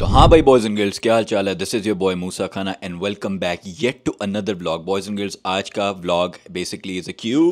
तो हाँ भाई बॉयज़ एंड गर्ल्स क्या हाल चाल है दिस इज़ योर बॉय मूसा खाना and welcome back yet to another blog boys and girls आज का blog basically is a Q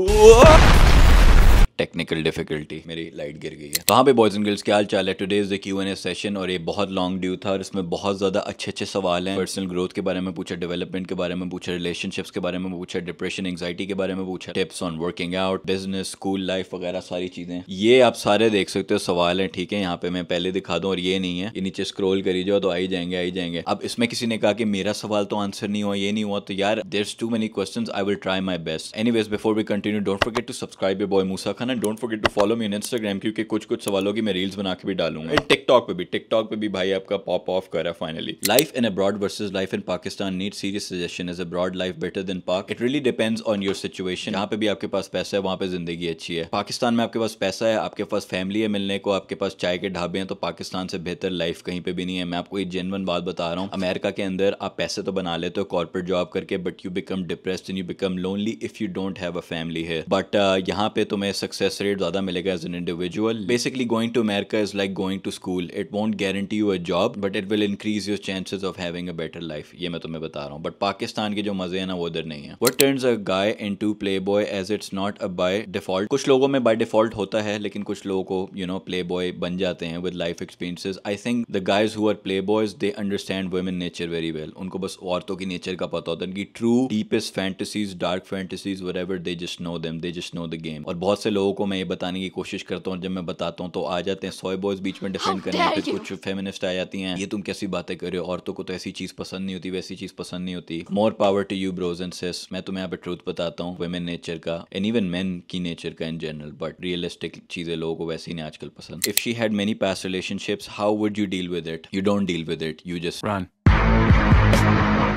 technical difficulty मेरी लाइट गिर गई है तो हाँ पे बॉयज़ एंड गर्ल्स क्या हाल चाल है today is the Q and A session और ये बहुत लॉन्ग ड्यू था और इसमें बहुत ज़्यादा अच्छे अच्छे सवाल हैं पर्सनल ग्रोथ के बारे में पूछा डेवलपमेंट के बारे में पूछा रिलेशनशिप्स के बारे में पूछा डिप्रेशन एंगजाइटी के बारे में पूछा tips on working out business school life वगैरह सारी चीज़ें ये आप सारे देख सकते हो सवाल है ठीक है यहाँ पे मैं पहले दिखा दूँ और ये नहीं है ये नीचे स्क्रोल करी जाओ तो आई जाएंगे आई जाएंगे अब इसमें किसी ने कहा कि मेरा सवाल तो आंसर नहीं हुआ ये नहीं हुआ तो यार there too many questions I will try my best any before we continue don't forget to subscribe boy Musa Khan don't forget to follow me in Instagram क्योंकि कुछ कुछ सवालों की मैं रील्स बना के भी डालूंगा टिकटॉक पे भी टिकटॉक पे भी भाई आपका पॉप ऑफ कर रहा है finally life in abroad versus life in Pakistan need serious suggestion is abroad life better than Pak it really depends on your situation यहाँ पे भी आपके पास पैसा है वहाँ पे जिंदगी अच्छी है पाकिस्तान में आपके पास पैसा है आपके पास फैमिली है मिलने को आपके पास चाय के ढाबे हैं तो पाकिस्तान से बेहतर लाइफ कहीं पे भी नहीं है मैं आपको एक जेनवन बात बता रहा हूँ अमेरिका के अंदर आप पैसे तो बना लेते हो कॉर्पोरेट जॉब करके but you become depressed and you become lonely if you don't have a family है बट यहाँ पे तुम्हें तो सक्सेस सक्सेस रेट ज़्यादा मिलेगा as an individual basically going to America is like going to school it won't guarantee you a job but it will increase your chances of having a better life ये मैं तुम्हें बता रहा हूँ but Pakistan के जो मजे हैं ना वो उधर नहीं है what turns a guy into playboy as it's not a by default कुछ लोगों में बाय डिफॉल्ट होता है लेकिन कुछ लोगों को यू नो प्ले बॉय बन जाते हैं with life experiences I think the guys who are playboys they understand women nature very well उनको बस औरतों की नेचर का पता होता है उनकी true deepest fantasies dark fantasies whatever they just know them they just know the game और बहुत से लोग लोगों को मैं ये बताने की कोशिश करता हूँ जब मैं बताता हूँ तो आ जाते हैं सॉय बॉयज बीच में डिफेंड करने पे कुछ फेमिनिस्ट आ जाती हैं ये तुम कैसी बातें कर रहे हो औरतों को तो ऐसी चीज़ पसंद नहीं होती वैसी चीज़ पसंद नहीं होती more power to you bros and sis मैं तुम्हें यहाँ पे ट्रूथ बताता हूँ वेमेन नेचर का एंड इवन मैन की नेचर का इन जनरल बट रियलिस्टिक चीज़ें लोगों को वैसे ही नहीं आजकल पसंद if she had many past relationships how would you deal with it you don't deal with it you just run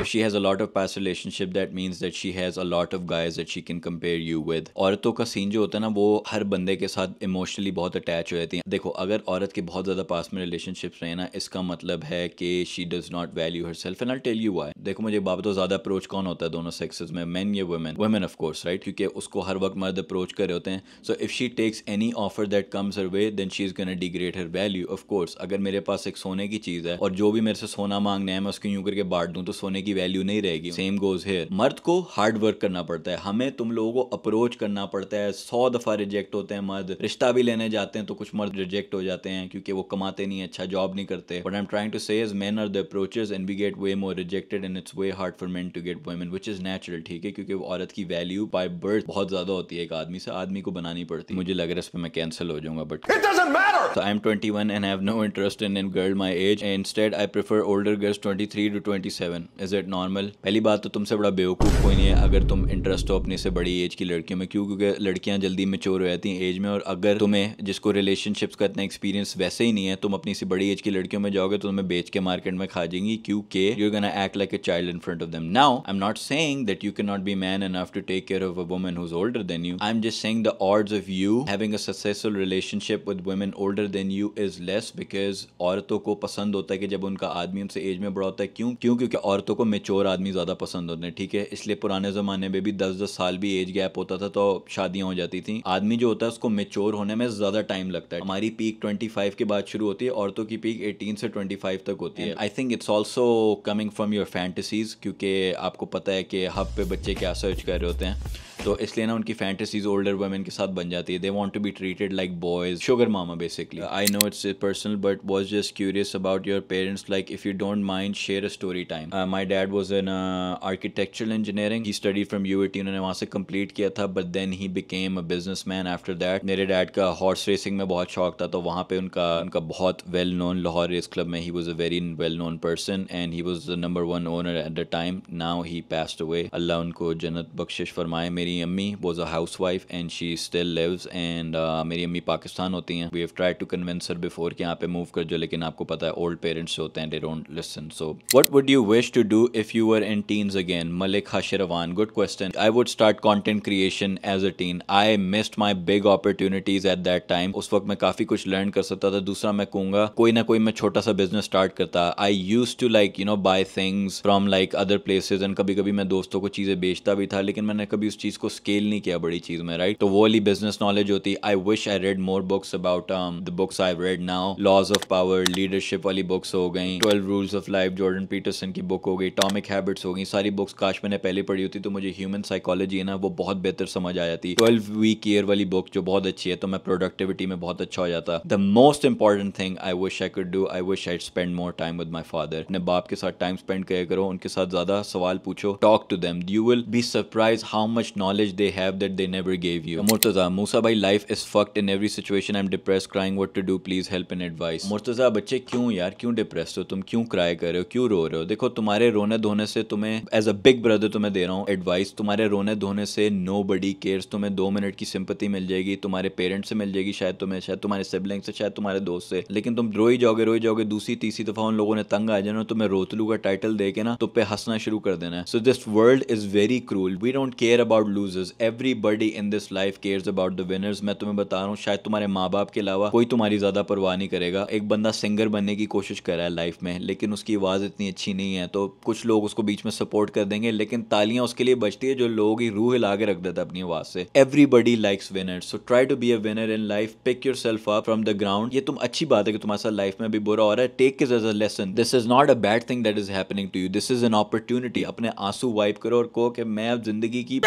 if she has a lot of past relationship that means that she has a lot of guys that she can compare you with औरतों का scene जो होता है ना वो हर बंदे के साथ इमोशनली बहुत अटैच हो जाती है देखो अगर औरत के बहुत ज़्यादा पास में रिलेशनशिप्स रहे ना इसका मतलब है कि she does not value herself and I tell you why देखो मुझे बाबा तो ज़्यादा अप्रोच कौन होता है दोनों सेक्सेज में मैन या women women of course right क्योंकि उसको हर वक्त मर्द अप्रोच कर रहे होते हैं so if she takes any offer that comes her way then she is gonna degrade her value of course अगर मेरे पास एक सोने की चीज़ है और जो भी मेरे से सोना मांगना है मैं उसको यूं करके बांट दूँ तो सोने की वैल्यू नहीं रहेगी सेम गोज हेयर मर्द को हार्ड वर्क करना पड़ता है हमें तुम लोगों को अप्रोच करना पड़ता है सौ दफा रिजेक्ट होते हैं मर्द रिश्ता भी लेने जाते हैं तो कुछ मर्द रिजेक्ट हो जाते हैं क्योंकि वो कमाते नहीं अच्छा जॉब नहीं करते but I am trying to say men are the approachers and we get way more rejected and it's way hard for men to get women which is natural ठीक है क्योंकि औरत की वैल्यू बाय बर्थ बहुत ज्यादा होती है एक आदमी से आदमी को बनानी पड़ती है मुझे लग रहा है इस पर मैं कैंसिल हो जाऊंगा but I am twenty one and have no interest in in girl my age and stead I prefer older girls twenty three to twenty seven age it normal पहली बात तो तुमसे बड़ा बेवकूफ़ कोई नहीं है अगर तुम इंटरेस्ट हो अपने से बड़ी एज की लड़कियों में क्यों क्योंकि लड़कियाँ जल्दी मेच्योर हो जाती हैं एज में और अगर तुम्हें जिसको रिलेशनशिप्स का इतना एक्सपीरियंस वैसे ही नहीं है तुम अपनी सी बड़ी एज की लड़कियों में जाओगे तो तुम्हें बेच के मार्केट में खा जाएंगी क्योंकि you gonna act like a child in front of them now I am not saying that you can not be man enough to take care of a woman who's older than you I am just saying the odds of you having a successful relationship with women older than you is less because औरतों को पसंद होता है कि जब उनका आदमी उनसे एज में बड़ा होता है क्यों क्यों क्योंकि औरतों को मेच्योर आदमी ज़्यादा पसंद होते हैं ठीक है इसलिए पुराने ज़माने में भी दस दस साल भी एज गैप होता था तो शादियाँ हो जाती थी आदमी जो होता है उसको मेच्योर होने में ज़्यादा टाइम लगता है हमारी पीक ट्वेंटी फाइव के बाद शुरू होती है औरतों की पीक एटीन से ट्वेंटी फाइव तक होती है I think it's also coming from your fantasies क्योंकि आपको पता है कि हब पे बच्चे क्या सर्च कर रहे होते हैं तो इसलिए ना उनकी फैंटेसीज ओल्डर वेमेन के साथ बन जाती है they want to be treated like boys sugar mama basically I know it's personal but was just curious about your parents like if you don't mind share a story time my dad dad was an architectural engineering he study from eighty उन्होंने वहाँ से complete किया था but then he became a businessman after that मेरे dad का horse racing में बहुत शौक था तो वहाँ पे उनका उनका बहुत well known Lahore race club में he was a very well known person and he was the number one owner at the time now he passed away अल्लाह उनको जन्नत बख्शिश फरमाए मेरी अम्मी was a housewife and she still lives and मेरी अम्मी पाकिस्तान होती हैं we have try to convince her before कि यहाँ पे मूव कर जो लेकिन आपको पता है ओल्ड पेरेंट्स होते हैं they don't listen so what would you wish to do if you were in teens again? Malik Hashiravan, good question. I would start content creation as a teen. I missed my big opportunities at that time. उस वक्त मैं काफ़ी कुछ learn कर सकता था दूसरा मैं कहूंगा कोई ना कोई मैं छोटा सा बिजनेस स्टार्ट करता I use to like you know buy things from like other places and कभी कभी मैं दोस्तों को चीज़ें बेचता भी था लेकिन मैंने कभी उस चीज़ को स्केल नहीं किया बड़ी चीज़ में राइट तो वो वाली बिजनेस नॉलेज होती I wish I read more books about the books I read now laws of power leadership वाली बुक्स हो गई twelve rules of life Jordan Peterson की बुक हो गई एटॉमिक हैबिट्स हो गई सारी बुक्स काश मैंने पहले पढ़ी होती तो मुझे ह्यूमन साइकोलॉजी है ना वो बहुत बेहतर समझ आ जाती ट्वेल्व वीक ईयर वाली बुक जो बहुत अच्छी है तो मैं प्रोडक्टिविटी में बहुत अच्छा हो जाता the most important thing I wish I could do I wish I spend more time with my father अपने बाप के साथ टाइम स्पेंड किया करो उनके साथ ज्यादा सवाल पूछो talk to them you will be surprise how much knowledge they have that they never gave you Murtaza Musa भाई life is fucked in every situation I am depress crying what to do please help in advice Murtaza बच्चे क्यों यार क्यों depress हो तुम क्यों cry कर रहे हो क्यों रो रहे हो देखो तुम्हारे रोने रोने धोने से तुम्हें एज अ बिग ब्रदर तुम्हें दे रहा हूँ एडवाइस तुम्हारे रोने धोने से नो बडी केयर्स तुम्हें दो मिनट की सिंपति मिल जाएगी तुम्हारे पेरेंट्स से मिल जाएगी शायद तुम्हें शायद तुम्हारे सिबलिंग से शायद तुम्हारे दोस्त से लेकिन तुम रोई जाओगे रोई जाओगे दूसरी तीसरी दफा उन लोगों ने तंग आ जाना तुम्हें रोतलू का टाइटल दे ना तुम पे हंसना शुरू कर देना है so this world is very cruel we don't care about losers everybody in this life cares about the winners मैं तुम्हें बता रहा हूँ शायद तुम्हारे माँ बाप के अलावा कोई तुम्हारी ज्यादा परवाह नहीं करेगा एक बंदा सिंगर बनने की कोशिश कर रहा है लाइफ में लेकिन उसकी आवाज इतनी अच्छी नहीं है तो कुछ कुछ लोग उसको बीच में सपोर्ट कर देंगे लेकिन तालियां उसके लिए बचती है जो लोग ही रूह हिला के रख देता अपनी आवाज से everybody likes winner so try to be a winner in life pick yourself up from the ground ये तुम अच्छी बात है कि तुम्हारे साथ लाइफ में भी बुरा हो रहा है take it as a lesson this is not a bad thing that is happening to you this is an opportunity अपने आंसू वाइप करो और कहो कि मैं अब जिंदगी की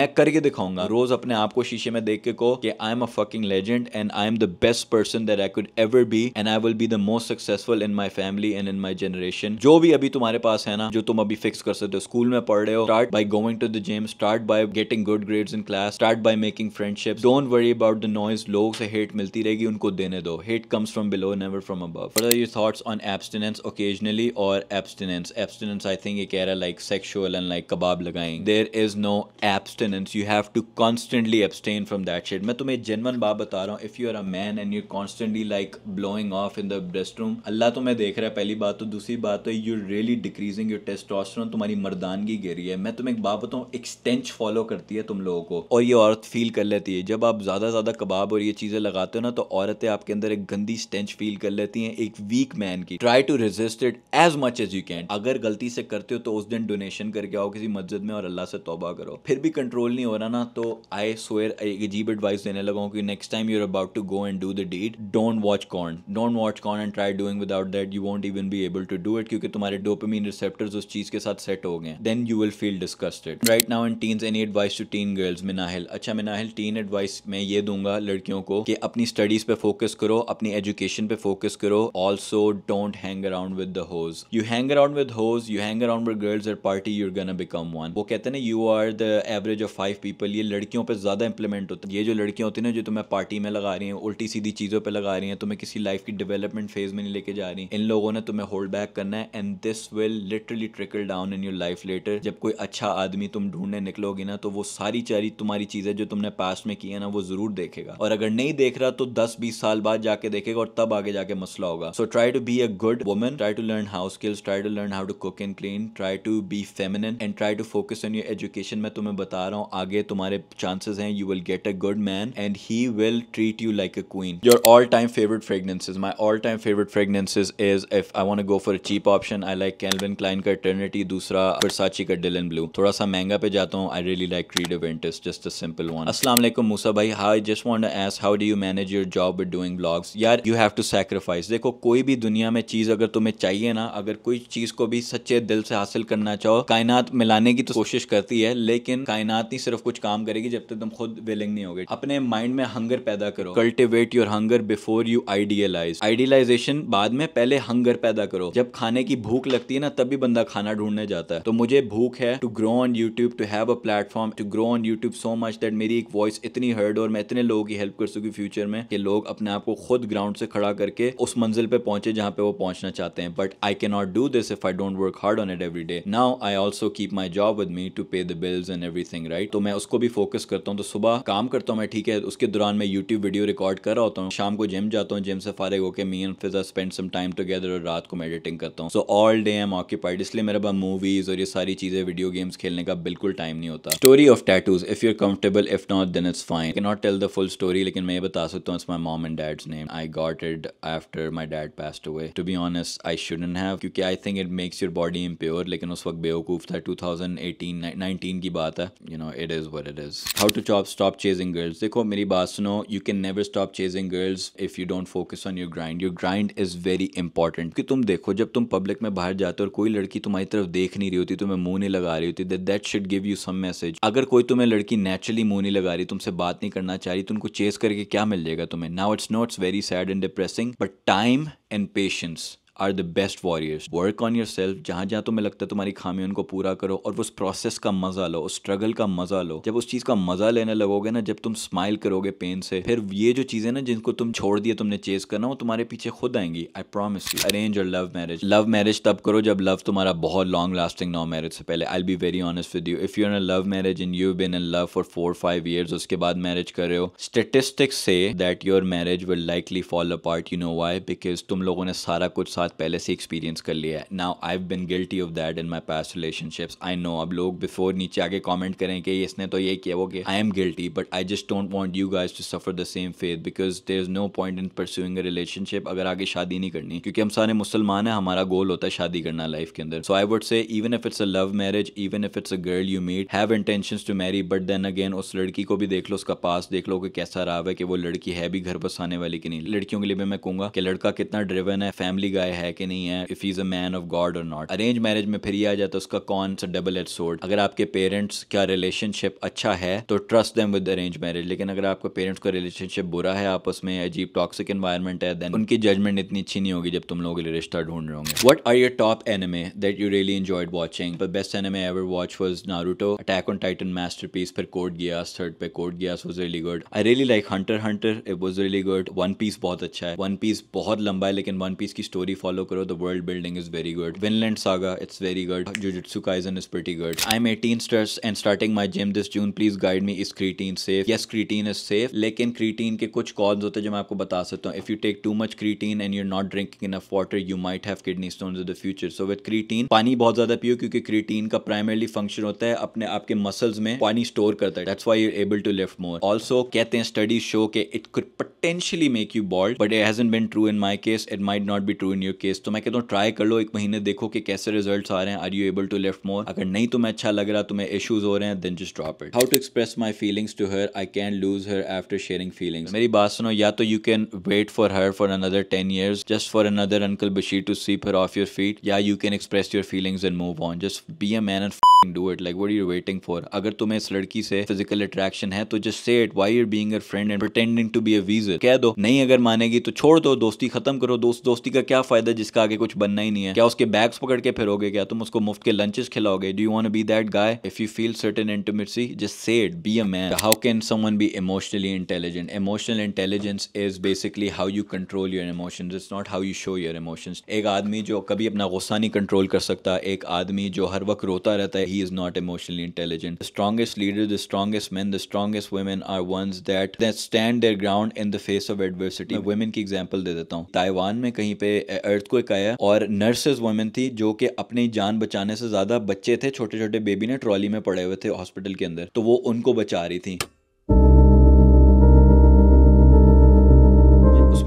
मैं करके दिखाऊंगा रोज अपने आप को शीशे में देख के कहो कि I am a fucking legend and I am the best person that I could ever be and I will be the most successful in my family and in my generation जो भी अभी तुम्हारे पास है ना जो तुम अभी फिक्स कर सकते हो स्कूल में पढ़ रहे हो start by going to the gym start by getting good grade in class start by making friendship don't worry about the noise लोग से हेट मिलती रहेगी उनको देने दो hate comes from below never from above you thoughts on abstinence occasionally और abstinence abstinence I think ये कह रहा है like sexual and like kebab लगाएंगे there is no abstinence you have to constantly abstain from that shed मैं तुम्हें genuine बात बता रहा हूँ if you are a man and you constantly like blowing off in the bathroom अल्लाह तो मैं देख रहा है पहली बात तो दूसरी बात तो you really decrease increasing your testosterone तुम्हारी मर्दानगी गिरी है मैं तुम्हें एक बात बताऊं एक्सटेंच फॉलो करती है तुम लोगों को और ये औरत फील कर लेती है जब आप ज़्यादा ज़्यादा कबाब और ये चीज़ें लगाते हो ना तो औरतें आपके अंदर एक गंदी स्टेंच फील कर लेती हैं एक वीक मैन की try to resist it as much as you can अगर गलती से करते हो तो उस दिन डोनेशन करके आओ किसी मस्जिद में और अल्लाह से तोबा करो फिर भी कंट्रोल नहीं हो रहा ना तो आई स्वेयर एक अजीब एडवाइस देने लगा हूँ कि next time you are about to go and do the deed don't watch porn don't watch porn and try doing without that you won't even be able to do it क्योंकि तुम्हारे dopamine receptors उस चीज़ के साथ set हो गए then you will feel disgusted right now in teens any advice to teen girls Minahil अच्छा Minahil tin advice मैं ये दूंगा लड़कियों को कि अपनी स्टडीज पे फोकस करो अपनी एजुकेशन पे फोकस करो also don't hang around with the those you hang around with those you hang around with girls at party you gonna become one वो कहते ना you are the average of five people ये लड़कियों पर ज्यादा implement होता है ये जो लड़कियां होती है ना जो तुम्हें पार्टी में लगा रही है उल्टी सीधी चीज़ों पर लगा रही है तुम्हें किसी लाइफ की डेवलपमेंट फेज में नहीं लेके जा रही इन लोगों ने तुम्हें होल्ड बैक करना है and this will literally trickle down in your life later जब कोई अच्छा आदमी तुम ढूंढने निकलोगे ना तो वो सारी चारी तुम्हारी चीज़ें जो तुमने पास्ट में की है ना वो ज़रूर देखेगा और अगर नहीं देख रहा तो दस बीस साल बाद जाके देखेगा और तब आगे जाके मसला होगा so try to be a good woman try to learn house skills try to learn how to cook and clean try to be feminine and try to focus on your education मैं तुम्हें बता रहा हूँ आगे तुम्हारे chances हैं you will get a good man and he will treat you like a queen your all time favourite fragrances my all time favourite fragrances is if I want go for a cheap option I like Calvin Klein का Eternity दूसरा Versace का Dylan blue थोड़ा सा महंगा पे जाता हूँ I really like Creed Aventus just a simple one अस्सलाम मूसा भाई hi just want ask how do you manage your job with doing blogs यार यू हैव टू सेक्रीफाइस देखो कोई भी दुनिया में चीज़ अगर तुम्हें चाहिए ना अगर कोई चीज़ को भी सच्चे दिल से हासिल करना चाहो कायनात मिलाने की तो कोशिश करती है लेकिन कायनात नहीं सिर्फ कुछ काम करेगी जब तक तुम खुद विलिंग नहीं होगे अपने माइंड में हंगर पैदा करो cultivate your hunger before you idealise idealisation बाद में पहले हंगर पैदा करो जब खाने की भूख लगती है ना तब जब भी बंदा खाना ढूंढने जाता है तो मुझे भूख है to grow on YouTube to have a platform to grow on YouTube so much that मेरी एक वॉइस इतनी हर्ड और मैं इतने लोगों की हेल्प कर सकूँ फ्यूचर में कि लोग अपने आप को खुद ग्राउंड से खड़ा करके उस मंजिल पर पहुंचे जहाँ पे वो पहुंचना चाहते हैं but I can not do this if I don't work hard on it every day now I also keep my job with me to pay the bills and everything right तो मैं उसको भी focus करता हूँ तो सुबह काम करता हूँ मैं ठीक है उसके दौरान मैं यूट्यूब वीडियो रिकॉर्ड कर रहा होता हूँ शाम को जिम जाता हूँ जिम से फारे होकर me and Fiza spend some time together और रात को मेडिटिंग करता हूँ so all day am occupied occupied इसलिए मेरे पास मूवीज़ और ये सारी चीज़ें वीडियो गेम्स खेलने का बिल्कुल टाइम नहीं होता story of tattoos if you're comfortable if not then it's fine can not tell the full story लेकिन मैं ये बता सकता हूँ it's my mom and dad's name I got it after my dad passed हुए to be honest I shouldn't have क्योंकि I think it makes your body impure लेकिन उस वक्त बेवकूफ़ था टू थाउजेंड एटीन नाइनटीन की बात है you know it is what it is how to chop stop chasing girls देखो मेरी बात सुनो you can never stop chasing girls if you don't focus on your grind your grind is very important कि तुम देखो जब तुम public में बाहर जाते हो और कोई कोई लड़की तुम्हारी तरफ देख नहीं रही होती तुम्हें मुंह नहीं लगा रही होती that should give you some message अगर कोई तुम्हें लड़की नेचुरली मुंह नहीं लगा रही तुमसे बात नहीं करना चाह रही तो उनको चेस करके क्या मिल जाएगा तुम्हें now it's not very sad and depressing but time and patience are the best warriors work on yourself जहाँ जहाँ तुम्हें लगता है तुम्हारी खामी उनको पूरा करो और उस प्रोसेस का मजा लो उस स्ट्रगल का मजा लो जब उस चीज़ का मजा लेने लगोगे ना जब तुम स्माइल करोगे पेन से फिर ये जो चीज़ें ना जिनको तुम छोड़ दिए तुमने चेस करना वो तुम्हारे पीछे खुद आएंगी आई प्रॉमिस यू अरेंज और लव मैरिज लव मैरिज तब करो जब लव तुम्हारा बहुत लॉन्ग लास्टिंग नो मैरिज से पहले I be very honest with you if you in love marriage in you been in love for four five years उसके बाद मैरिज कर रहे हो स्टेटिस्टिक्स से that your marriage will likely fall apart you know why because तुम लोगों ने सारा कुछ सारा बात पहले से एक्सपीरियंस कर लिया है now I have been guilty of that in my past relationships I know अब लोग बिफोर नीचे आगे कॉमेंट करें कि इसने तो ये किया वो कि I am guilty but I just don't want you guys to suffer the same faith because there is no point in pursuing relationship अगर आगे शादी नहीं करनी क्योंकि हम सारे मुसलमान हैं हमारा गोल होता है शादी करना लाइफ के अंदर so I would say even if it's a love marriage even if it's a girl you meet have intention to marry but then again उस लड़की को भी देख लो उसका पास देख लो कि कैसा रहा है कि वो लड़की है भी घर बसाने वाली कि नहीं लड़कियों के लिए भी मैं कहूँगा कि लड़का कितना ड्रिवन है फैमिली गाय है कि नहीं है if is a man of God और नॉट अरेंज मैरिज में फिर ये आ जाता है उसका कौन सा डबल एड सोर्ड अगर आपके पेरेंट्स का रिलेशनशिप अच्छा है तो trust them with arrange marriage लेकिन अगर आपका पेरेंट्स का रिलेशनशिप बुरा है आपस में अजीब टॉक्सिक इन्वायरमेंट है देन उनकी जजमेंट इतनी अच्छी नहीं होगी जब तुम लोग रिश्ता ढूंढ रहे होंगे what are your top anime that you really enjoyed watching best anime ever watch was Naruto Attack on Titan masterpiece पीस फिर कोर्ट गया थर्ड पे Code Geass was really good I really like Hunter Hunter it was really good One Piece बहुत अच्छा है One Piece बहुत लंबा है लेकिन वन पीस की स्टोरी फॉलो करो the world building is very good Vinland Saga it's very good Jujutsu Kaisen is pretty good I am eighteen stars and starting my gym this June please guide me is creatine safe yes creatine is safe लेकिन creatine के कुछ cause होते हैं जो मैं आपको बता सकता हूँ if you take too much creatine and you not drinking enough water you might have kidney stone in the future so with creatine पानी बहुत ज्यादा पियो क्योंकि क्रीटीन का प्राइमरली फंक्शन होता है अपने आपके मसल्स में पानी स्टोर करता है that's why you able to lift more also कहते हैं स्टडीज शो के it could potentially make you bald but it hasn't been true in my case it might not be true in your case तो मैं कहता हूँ try कर लो एक महीने देखो कि कैसे रिजल्ट आ रहे हैं are you able to lift more अगर नहीं तुम्हें तो अच्छा लग रहा तुम्हें तो इशूज हो रहे हैं then just drop it how to express my feelings to her I can lose her after sharing feelings मेरी बात सुनो या तो you can wait for her for another ten years just for another uncle Bashir to sweep her off your feet या you can express your feelings and move on just be a man and do it like what you waiting for अगर तुम्हें इस लड़की से physical attraction है तो just say it why you're being friend and pretending to be a weasel कह दो नहीं अगर मानेगी तो छोड़ दो दोस्ती खत्म करो दोस्त दोस्ती का क्या फायदा शायद है जिसका आगे कुछ बनना ही नहीं है क्या उसके बैग्स पकड़ के फिरोगे क्या तुम उसको मुफ्त के लंचेस खिलाओगे do you be that guy if you feel certain intimacy just say be a man how can someone be emotionally intelligent emotional intelligence is basically how you control your emotion it's not how you show your emotion एक आदमी जो कभी अपना गुस्सा नहीं control कर सकता एक आदमी जो हर वक्त रोता रहता है he is not emotionally intelligent the strongest leader the strongest man the strongest women are one that that stand their ground in the face of adversity women की एग्जाम्पल दे देता हूँ ताइवान में कहीं पे एक आया और नर्सेज वुमेन थी जो कि अपनी जान बचाने से ज़्यादा बच्चे थे छोटे छोटे बेबी ने ट्रॉली में पड़े हुए थे हॉस्पिटल के अंदर तो वो उनको बचा रही थी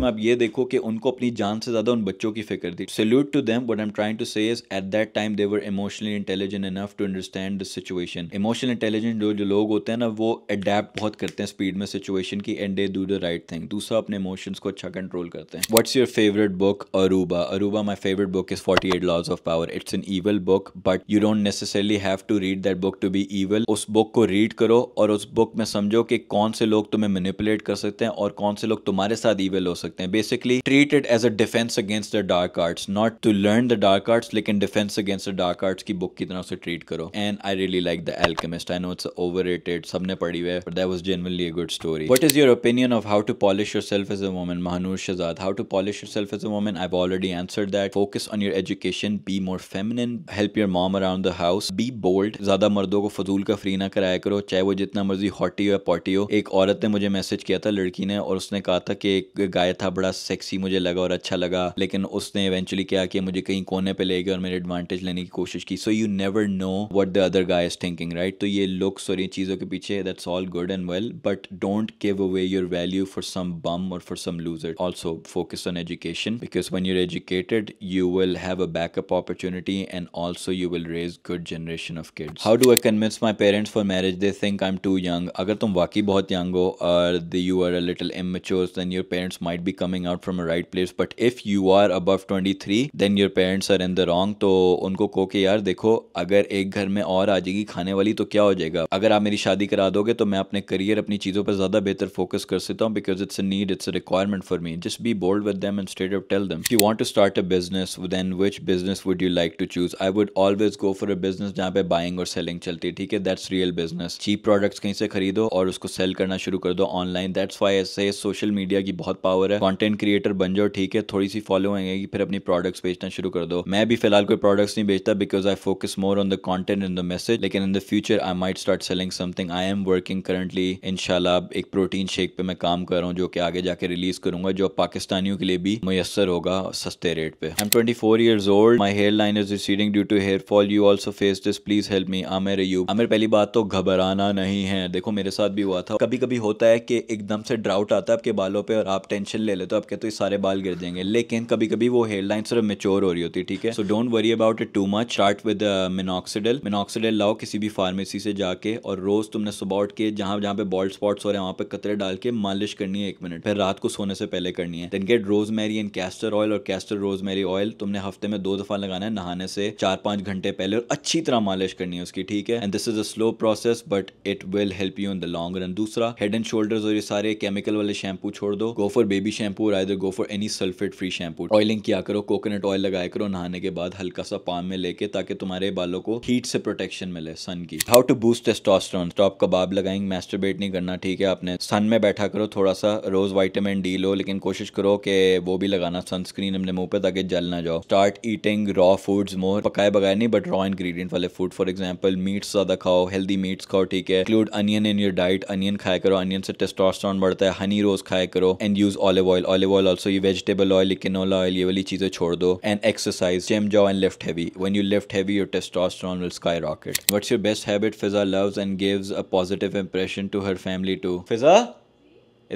आप ये देखो कि उनको अपनी जान से ज़्यादा उन बच्चों की फिक्र थी salute to them what am trying to say at that time they were emotionally intelligent enough to understand the situation emotional intelligent जो जो लोग होते हैं ना वो अडेप्ट बहुत करते हैं स्पीड में सिचुएशन की and they do the right thing दूसरा अपने इमोशंस को अच्छा कंट्रोल करते हैं what's your favourite book Aruba Aruba my favourite book is forty eight laws of power it's an evil book but you don't necessarily have to read that book to be evil उस book को read करो और उस book में समझो कि कौन से लोग तुम्हें मैनिपुलेट कर सकते हैं और कौन से लोग तुम्हारे साथ ईवल हो सकते हैं सकते हैं basically treated as a defence against the dark arts not to learn the dark arts लेकिन defence against the dark arts की बुक की तरह से ट्रीट करो and I really like the alchemist I know it's overrated सबने पढ़ी हुई है that was genuinely a good story what is your opinion of how to polish yourself as a woman Mahnoor Shahzad how to polish yourself as a woman I already answer that focus on your education be more feminine help your mom around the house be bold ज्यादा मर्दों को फजूल का free ना कराया करो चाहे वो जितना मर्जी हॉटी हो या पॉटी हो एक औरत ने मुझे मैसेज किया था लड़की ने और उसने कहा था कि एक गाय था था बड़ा सेक्सी मुझे लगा और अच्छा लगा लेकिन उसने इवेंचुअली क्या किया मुझे कहीं कोने पे ले गया और मेरे एडवांटेज लेने की कोशिश की so you never know what the other guy is thinking right तो ये लुक्स और ये चीज़ों के पीछे that's all good and well but don't give away your value for some bum और for some loser also focus on education because once you're educated you will have a backup opportunity and also you will raise good generation of kids how do I convince my parents for marriage they think I am too young अगर तुम वाकई बहुत young हो और you are a little immature then your parents might be out out a right place but if you are अब twenty three then your parents are in the wrong तो उनको कहो कि यार देखो अगर एक घर में और आ जाएगी खाने वाली तो क्या हो जाएगा अगर आप मेरी शादी करा दोगे तो मैं अपने करियर अपनी चीज़ों पर ज़्यादा बेहतर फोकस कर सकता हूँ because it's a need it's a requirement for me just be bold with them and state of tell them you want to start a business then which business would you like to choose I would always go for a business जहाँ पे buying और selling चलती है ठीक है that's real business cheap products कहीं से खरीदो और उसको सेल करना शुरू कर दो ऑनलाइन दैट्स वाई ऐसे सोशल मीडिया की बहुत पावर है कंटेंट क्रिएटर बन जाओ ठीक है थोड़ी सी फॉलोइंग आएगी फिर अपनी प्रोडक्ट्स बेचना शुरू कर दो मैं भी फिलहाल कोई प्रोडक्ट्स नहीं बेचता because I focus more on the content in the message लेकिन in the future I might start selling something I am working currently इनशाला एक प्रोटीन शेक पे मैं काम कर रहा हूँ जो कि आगे जाके रिलीज करूंगा जो पाकिस्तानियों के लिए भी मुयसर होगा सस्ते रेट पे I am twenty four year old my hair line is receding due to hair fall you also face this please help me Aamir you Aamir पहली बात तो घबराना नहीं है देखो मेरे साथ भी हुआ था कभी कभी होता है कि एकदम से ड्राउट आता है आपके बालों पर और आप टेंशन ले लेते हो आप कहते हो सारे बाल गिर जाएंगे लेकिन कभी कभी वो हेयर लाइन सिर्फ मेच्योर हो रही होती है ठीक है so don't worry about it too much start with minoxidil minoxidil लाओ किसी भी फार्मेसी से जाके और रोज तुमने सुबह उठ के जहां जहां पे बॉल्ड स्पॉट्स हो रहे हैं वहां पे कतरे डाल के मालिश करनी है एक मिनट फिर रात को सोने से पहले करनी है then get rosemary and castor oil और कैस्टर रोज मैरी ऑयल तुमने हफ्ते में दो दफा लगाना है नहाने से चार पांच घंटे पहले और अच्छी तरह मालिश करनी है उसकी ठीक है and this is a slow process but it will help you in the long run दूसरा हेड एंड शोल्डर्स और ये सारे केमिकल वाले शैम्पू छोड़ दो गो फॉर बेबी शैम्पू और either go for any sulphate free shampoo oiling किया करो कोकोनट ऑयल लगाया करो नहाने के बाद हल्का सा पान में लेके ताकि तुम्हारे बालों को हीट से प्रोटेक्शन मिले सन की हाउ टू बूस्ट टेस्टोस्टेरोन तो आप कबाब लगाएंगे मैस्टरबेट नहीं करना ठीक है आपने सन में बैठा करो थोड़ा सा रोज वाइटामिन डी लो लेकिन कोशिश करो कि वो भी लगाना सनस्क्रीन अपने मुंह पे ताकि जल ना जाओ start eating raw foods more पकाए बगैर नहीं बट रॉ इंग्रेडिएंट वाले फूड फॉर एग्जांपल मीट्स ज्यादा खाओ हेल्दी मीट्स खाओ ठीक है include onion in your diet onion खाया करो अनियन से टेस्टोस्टेरोन बढ़ता है हनी रोज खाया करो and use olive oil olive oil also ये वेजिटेबल ऑयल इकिनोला ऑयल ये वाली चीज़ें छोड़ दो एंड एक्सरसाइज जिम जाओ and lift heavy when you lift heavy your testosterone will skyrocket what's your best habit fiza loves and gives a positive impression to her family too fiza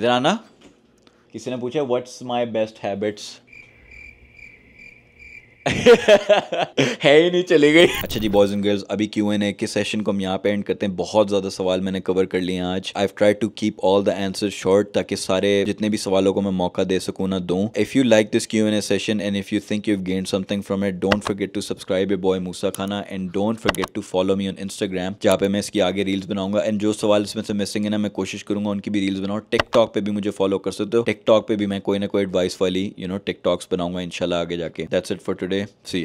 idhar aana किसी ने पूछा what's my best habits है ही नहीं चली गई अच्छा जी boys and girls अभी क्यू एन ए के सेशन को हम यहाँ पे एंड करते हैं बहुत ज्यादा सवाल मैंने कवर कर लिए आज I try to keep all the answer short ताकि सारे जितने भी सवालों को मैं मौका दे सकूँ ना दू if you like this Q and A session and if you think you gain something from it don't forget to subscribe ए बॉय मूसा खाना and don't forget to follow me on Instagram जहाँ पे मैं इसकी आगे रील्स बनाऊंगा एंड जो सवाल इसमें से मिसिंग है ना मैं कोशिश करूंगा उनकी भी रील्स बनाऊँ टिकटॉक पे भी मुझे फॉलो कर सकते हो टिकटॉक पे भी मैं कोई ना कोई एडवाइस वाली यू नो टिकटॉक्स बनाऊंगा इनशाला आगे जाके that's it for today sí,